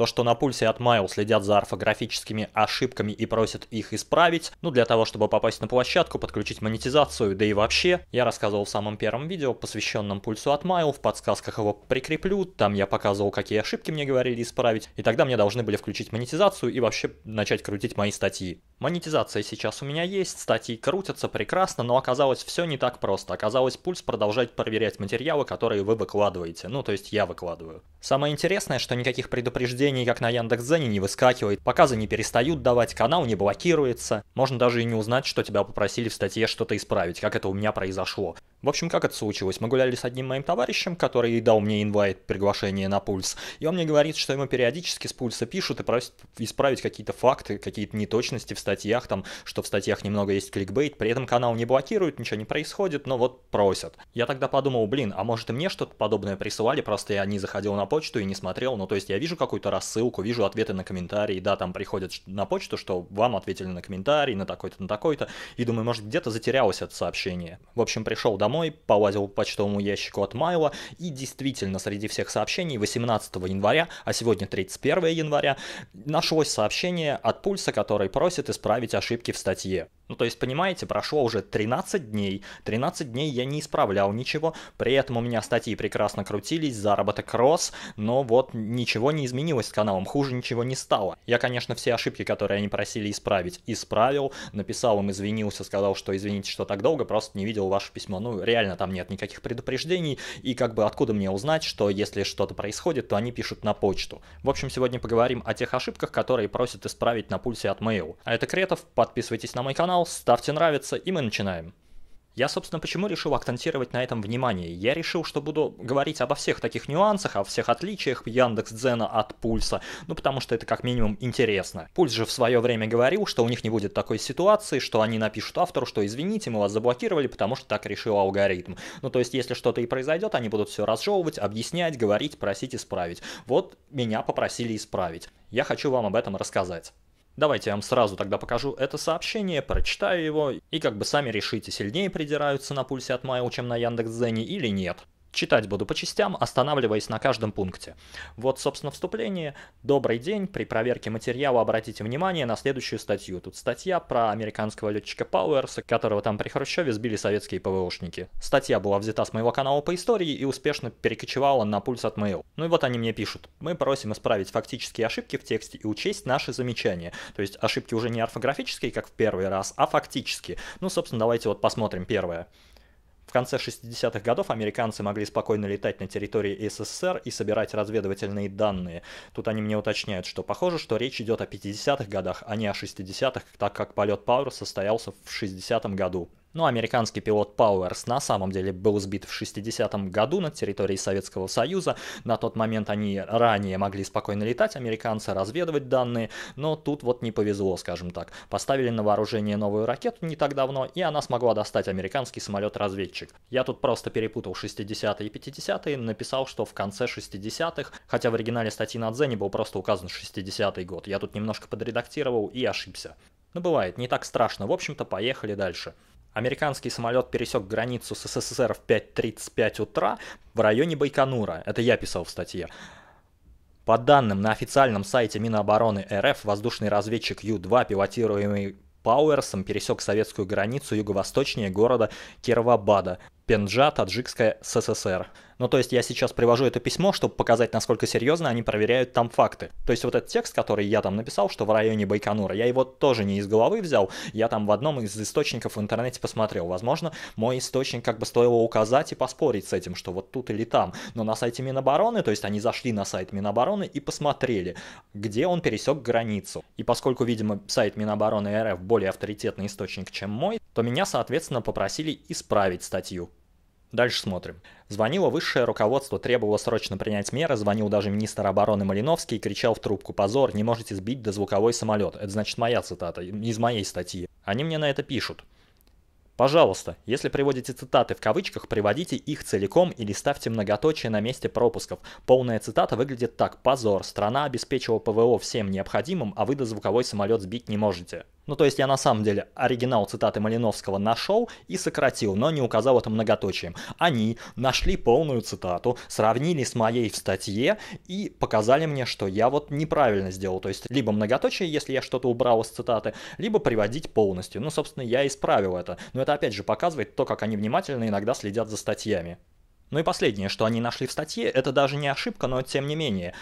То, что на пульсе от Майл следят за орфографическими ошибками и просят их исправить, ну для того, чтобы попасть на площадку, подключить монетизацию, да и вообще, я рассказывал в самом первом видео, посвященном пульсу от Майл, в подсказках его прикреплю, там я показывал, какие ошибки мне говорили исправить, и тогда мне должны были включить монетизацию и вообще начать крутить мои статьи. Монетизация сейчас у меня есть, статьи крутятся прекрасно, но оказалось все не так просто. Оказалось, пульс продолжает проверять материалы, которые вы выкладываете, ну то есть я выкладываю. Самое интересное, что никаких предупреждений, как на Яндекс.Дзене, не выскакивает, показы не перестают давать, канал не блокируется. Можно даже и не узнать, что тебя попросили в статье что-то исправить, как это у меня произошло. В общем, как это случилось? Мы гуляли с одним моим товарищем, который дал мне инвайт, приглашение на пульс, и он мне говорит, что ему периодически с пульса пишут и просят исправить какие-то факты, какие-то неточности в статьях, там, что в статьях немного есть кликбейт, при этом канал не блокируют, ничего не происходит, но вот просят. Я тогда подумал, блин, а может и мне что-то подобное присылали, просто я не заходил на почту и не смотрел, ну то есть я вижу какую-то рассылку, вижу ответы на комментарии, да, там приходят на почту, что вам ответили на комментарий, на такой-то, на такой-то, и думаю, может где-то затерялось это сообщение. В общем, пришел домой домой, полазил почтовому ящику от Майла, и действительно среди всех сообщений 18 января, а сегодня 31 января, нашлось сообщение от Пульса, который просит исправить ошибки в статье. Ну, то есть, понимаете, прошло уже 13 дней. 13 дней я не исправлял ничего. При этом у меня статьи прекрасно крутились, заработок рос, но вот ничего не изменилось с каналом, хуже ничего не стало. Я, конечно, все ошибки, которые они просили исправить, исправил, написал им, извинился, сказал, что извините, что так долго, просто не видел ваше письмо. Ну, реально, там нет никаких предупреждений, и как бы откуда мне узнать, что если что-то происходит, то они пишут на почту. В общем, сегодня поговорим о тех ошибках, которые просят исправить на пульсе от Mail. А это Кретов, подписывайтесь на мой канал, канал, ставьте нравится, и мы начинаем. Я, собственно, почему решил акцентировать на этом внимание? Я решил, что буду говорить обо всех таких нюансах, о всех отличиях Яндекс Дзена от Пульса, ну потому что это как минимум интересно. Пульс же в свое время говорил, что у них не будет такой ситуации, что они напишут автору, что извините, мы вас заблокировали, потому что так решил алгоритм. Ну то есть, если что-то и произойдет, они будут все разжевывать, объяснять, говорить, просить исправить. Вот меня попросили исправить. Я хочу вам об этом рассказать. Давайте я вам сразу тогда покажу это сообщение, прочитаю его и как бы сами решите, сильнее придираются на пульсе от Mail, чем на Яндекс.Дзене или нет. Читать буду по частям, останавливаясь на каждом пункте. Вот, собственно, вступление. Добрый день. При проверке материала обратите внимание на следующую статью. Тут статья про американского летчика Пауэрса, которого там при Хрущеве сбили советские ПВОшники. Статья была взята с моего канала по истории и успешно перекочевала на пульс от Mail. Ну и вот они мне пишут. Мы просим исправить фактические ошибки в тексте и учесть наши замечания. То есть ошибки уже не орфографические, как в первый раз, а фактические. Ну, собственно, давайте вот посмотрим первое. В конце 60-х годов американцы могли спокойно летать на территории СССР и собирать разведывательные данные. Тут они мне уточняют, что похоже, что речь идет о 50-х годах, а не о 60-х, так как полет Пауэр состоялся в 60-м году. Но ну, американский пилот Пауэрс на самом деле был сбит в 60-м году на территории Советского Союза. На тот момент они ранее могли спокойно летать, американцы разведывать данные, но тут вот не повезло, скажем так. Поставили на вооружение новую ракету не так давно, и она смогла достать американский самолет-разведчик. Я тут просто перепутал 60-е и 50-е, написал, что в конце 60-х, хотя в оригинале статьи на Дзене был просто указан 60-й год. Я тут немножко подредактировал и ошибся. Ну бывает, не так страшно. В общем-то, поехали дальше. Американский самолет пересек границу с СССР в 5.35 утра в районе Байконура. Это я писал в статье. По данным на официальном сайте Минобороны РФ, воздушный разведчик Ю-2, пилотируемый Пауэрсом, пересек советскую границу юго-восточнее города Кировабада, Пенджа, Таджикская СССР. Ну, то есть я сейчас привожу это письмо, чтобы показать, насколько серьезно они проверяют там факты. То есть вот этот текст, который я там написал, что в районе Байконура, я его тоже не из головы взял, я там в одном из источников в интернете посмотрел. Возможно, мой источник как бы стоило указать и поспорить с этим, что вот тут или там. Но на сайте Минобороны, то есть они зашли на сайт Минобороны и посмотрели, где он пересек границу. И поскольку, видимо, сайт Минобороны РФ более авторитетный источник, чем мой, то меня, соответственно, попросили исправить статью. Дальше смотрим. Звонило высшее руководство, требовало срочно принять меры, звонил даже министр обороны Малиновский и кричал в трубку «Позор, не можете сбить до звуковой самолет». Это значит моя цитата, из моей статьи. Они мне на это пишут. Пожалуйста, если приводите цитаты в кавычках, приводите их целиком или ставьте многоточие на месте пропусков. Полная цитата выглядит так. Позор, страна обеспечила ПВО всем необходимым, а вы до звуковой самолет сбить не можете. Ну, то есть я на самом деле оригинал цитаты Малиновского нашел и сократил, но не указал это многоточием. Они нашли полную цитату, сравнили с моей в статье и показали мне, что я вот неправильно сделал. То есть либо многоточие, если я что-то убрал из цитаты, либо приводить полностью. Ну, собственно, я исправил это. Но это опять же показывает то, как они внимательно иногда следят за статьями. Ну и последнее, что они нашли в статье, это даже не ошибка, но тем не менее.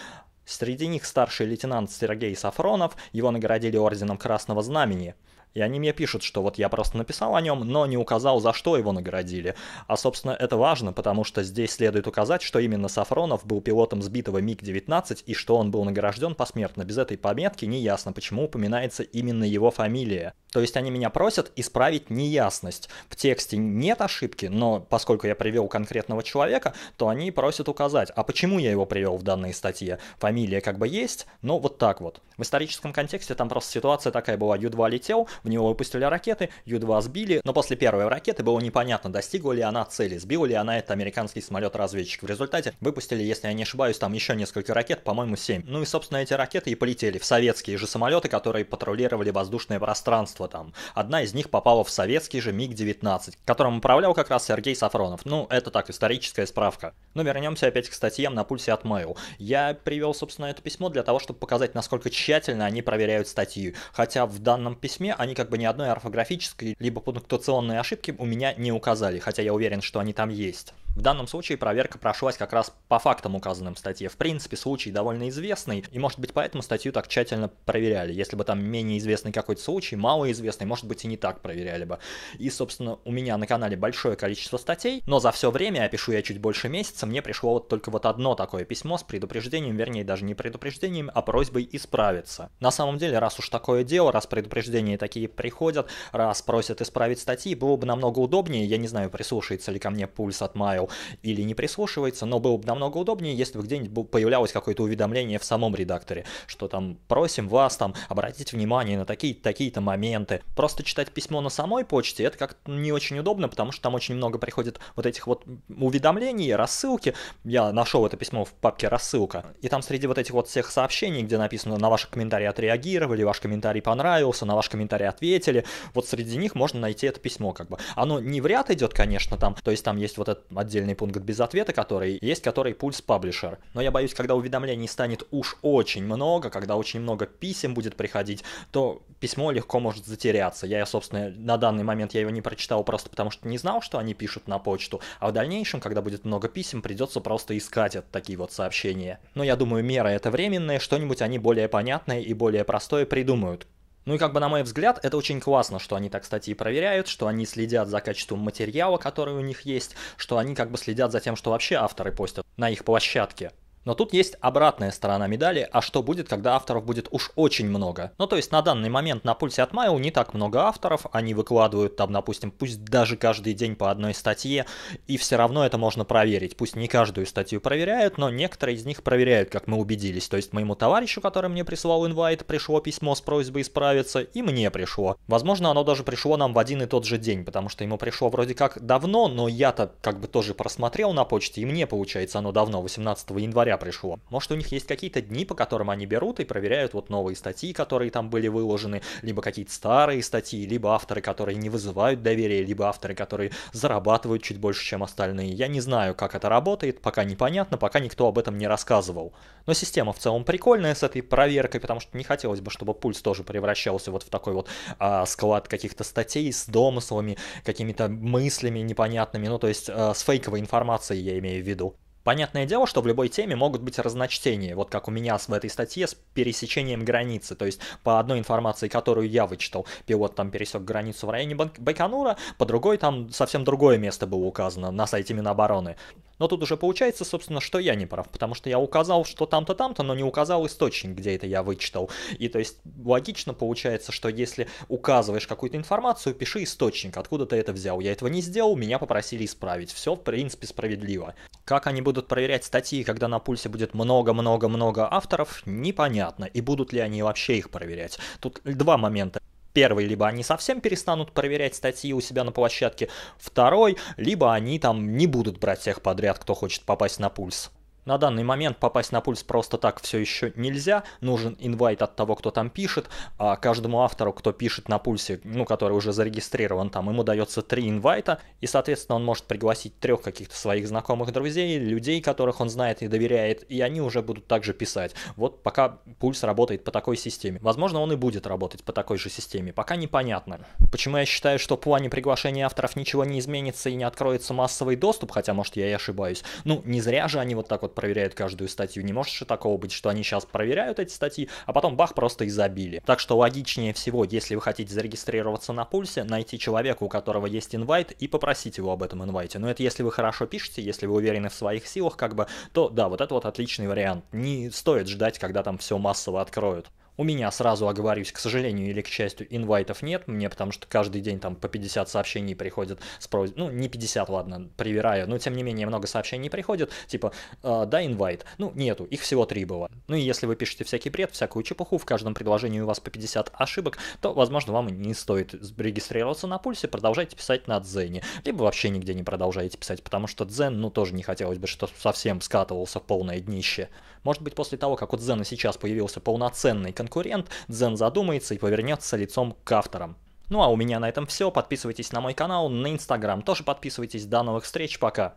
Среди них старший лейтенант Сергей Сафронов, его наградили орденом Красного Знамени. И они мне пишут, что вот я просто написал о нем, но не указал, за что его наградили. А, собственно, это важно, потому что здесь следует указать, что именно Сафронов был пилотом сбитого МиГ-19 и что он был награжден посмертно. Без этой пометки не ясно, почему упоминается именно его фамилия. То есть они меня просят исправить неясность. В тексте нет ошибки, но поскольку я привел конкретного человека, то они просят указать, а почему я его привел в данной статье. Фамилия как бы есть, но вот так вот. В историческом контексте там просто ситуация такая была. Ю-2 летел, в него выпустили ракеты, Ю-2 сбили, но после первой ракеты было непонятно, достигла ли она цели, сбила ли она это американский самолет-разведчик. В результате выпустили, если я не ошибаюсь, там еще несколько ракет, по-моему, 7. Ну и, собственно, эти ракеты и полетели в советские же самолеты, которые патрулировали воздушное пространство там. Одна из них попала в советский же МиГ-19, которым управлял как раз Сергей Сафронов. Ну, это так, историческая справка. Но вернемся опять к статьям на пульсе от Mail. Я привел, собственно, это письмо для того, чтобы показать, насколько тщательно они проверяют статью. Хотя в данном письме они как бы ни одной орфографической либо пунктуационной ошибки у меня не указали, хотя я уверен, что они там есть. В данном случае проверка прошлась как раз по фактам, указанным в статье. В принципе, случай довольно известный, и может быть поэтому статью так тщательно проверяли. Если бы там менее известный какой-то случай, малоизвестный, может быть и не так проверяли бы. И, собственно, у меня на канале большое количество статей, но за все время, я пишу я чуть больше месяца, мне пришло вот только вот одно такое письмо с предупреждением, вернее даже не предупреждением, а просьбой исправиться. На самом деле, раз уж такое дело, раз предупреждения такие приходят, раз просят исправить статьи, было бы намного удобнее, я не знаю, прислушается ли ко мне пульс от мая файл или не прислушивается, но было бы намного удобнее, если бы где-нибудь появлялось какое-то уведомление в самом редакторе, что там просим вас там обратить внимание на такие-то такие моменты. Просто читать письмо на самой почте, это как-то не очень удобно, потому что там очень много приходит вот этих вот уведомлений, рассылки. Я нашел это письмо в папке «Рассылка», и там среди вот этих вот всех сообщений, где написано «на ваши комментарии отреагировали», «ваш комментарий понравился», «на ваш комментарий ответили», вот среди них можно найти это письмо как бы. Оно не в ряд идет, конечно, там, то есть там есть вот этот отдельный пункт без ответа, который есть, который пульс паблишер. Но я боюсь, когда уведомлений станет уж очень много, когда очень много писем будет приходить, то письмо легко может затеряться. Я, собственно, на данный момент я его не прочитал просто потому, что не знал, что они пишут на почту, а в дальнейшем, когда будет много писем, придется просто искать это, такие вот сообщения. Но я думаю, мера это временная, что-нибудь они более понятное и более простое придумают, ну и как бы на мой взгляд, это очень классно, что они так кстати, и проверяют, что они следят за качеством материала, который у них есть, что они как бы следят за тем, что вообще авторы постят на их площадке. Но тут есть обратная сторона медали, а что будет, когда авторов будет уж очень много. Ну то есть на данный момент на пульсе от Майл не так много авторов, они выкладывают там, допустим, пусть даже каждый день по одной статье, и все равно это можно проверить. Пусть не каждую статью проверяют, но некоторые из них проверяют, как мы убедились. То есть моему товарищу, который мне прислал инвайт, пришло письмо с просьбой исправиться, и мне пришло. Возможно, оно даже пришло нам в один и тот же день, потому что ему пришло вроде как давно, но я-то как бы тоже просмотрел на почте, и мне получается оно давно, 18 января января пришло. Может, у них есть какие-то дни, по которым они берут и проверяют вот новые статьи, которые там были выложены, либо какие-то старые статьи, либо авторы, которые не вызывают доверия, либо авторы, которые зарабатывают чуть больше, чем остальные. Я не знаю, как это работает, пока непонятно, пока никто об этом не рассказывал. Но система в целом прикольная с этой проверкой, потому что не хотелось бы, чтобы пульс тоже превращался вот в такой вот а, склад каких-то статей с домыслами, какими-то мыслями непонятными, ну то есть а, с фейковой информацией я имею в виду. Понятное дело, что в любой теме могут быть разночтения, вот как у меня в этой статье с пересечением границы, то есть по одной информации, которую я вычитал, пилот там пересек границу в районе Байконура, по другой там совсем другое место было указано на сайте Минобороны. Но тут уже получается, собственно, что я не прав, потому что я указал, что там-то, там-то, но не указал источник, где это я вычитал. И то есть логично получается, что если указываешь какую-то информацию, пиши источник, откуда ты это взял. Я этого не сделал, меня попросили исправить. Все, в принципе, справедливо. Как они будут проверять статьи, когда на пульсе будет много-много-много авторов, непонятно. И будут ли они вообще их проверять? Тут два момента. Первый, либо они совсем перестанут проверять статьи у себя на площадке. Второй, либо они там не будут брать всех подряд, кто хочет попасть на пульс. На данный момент попасть на пульс просто так все еще нельзя, нужен инвайт от того, кто там пишет, а каждому автору, кто пишет на пульсе, ну, который уже зарегистрирован там, ему дается три инвайта, и, соответственно, он может пригласить трех каких-то своих знакомых друзей, людей, которых он знает и доверяет, и они уже будут также писать. Вот пока пульс работает по такой системе. Возможно, он и будет работать по такой же системе, пока непонятно. Почему я считаю, что в плане приглашения авторов ничего не изменится и не откроется массовый доступ, хотя, может, я и ошибаюсь. Ну, не зря же они вот так вот проверяют каждую статью. Не может же такого быть, что они сейчас проверяют эти статьи, а потом бах, просто и забили. Так что логичнее всего, если вы хотите зарегистрироваться на пульсе, найти человека, у которого есть инвайт, и попросить его об этом инвайте. Но это если вы хорошо пишете, если вы уверены в своих силах, как бы, то да, вот это вот отличный вариант. Не стоит ждать, когда там все массово откроют. У меня, сразу оговорюсь, к сожалению или к счастью, инвайтов нет мне, потому что каждый день там по 50 сообщений приходит с просьбой, ну не 50, ладно, привираю, но тем не менее много сообщений приходит, типа э, «да, инвайт». Ну нету, их всего три было. Ну и если вы пишете всякий бред, всякую чепуху, в каждом предложении у вас по 50 ошибок, то, возможно, вам и не стоит регистрироваться на пульсе, продолжайте писать на Дзене, либо вообще нигде не продолжаете писать, потому что Дзен, ну тоже не хотелось бы, что совсем скатывался в полное днище. Может быть, после того, как у Дзена сейчас появился полноценный конкурент, конкурент, Дзен задумается и повернется лицом к авторам. Ну а у меня на этом все. Подписывайтесь на мой канал, на инстаграм тоже подписывайтесь. До новых встреч, пока!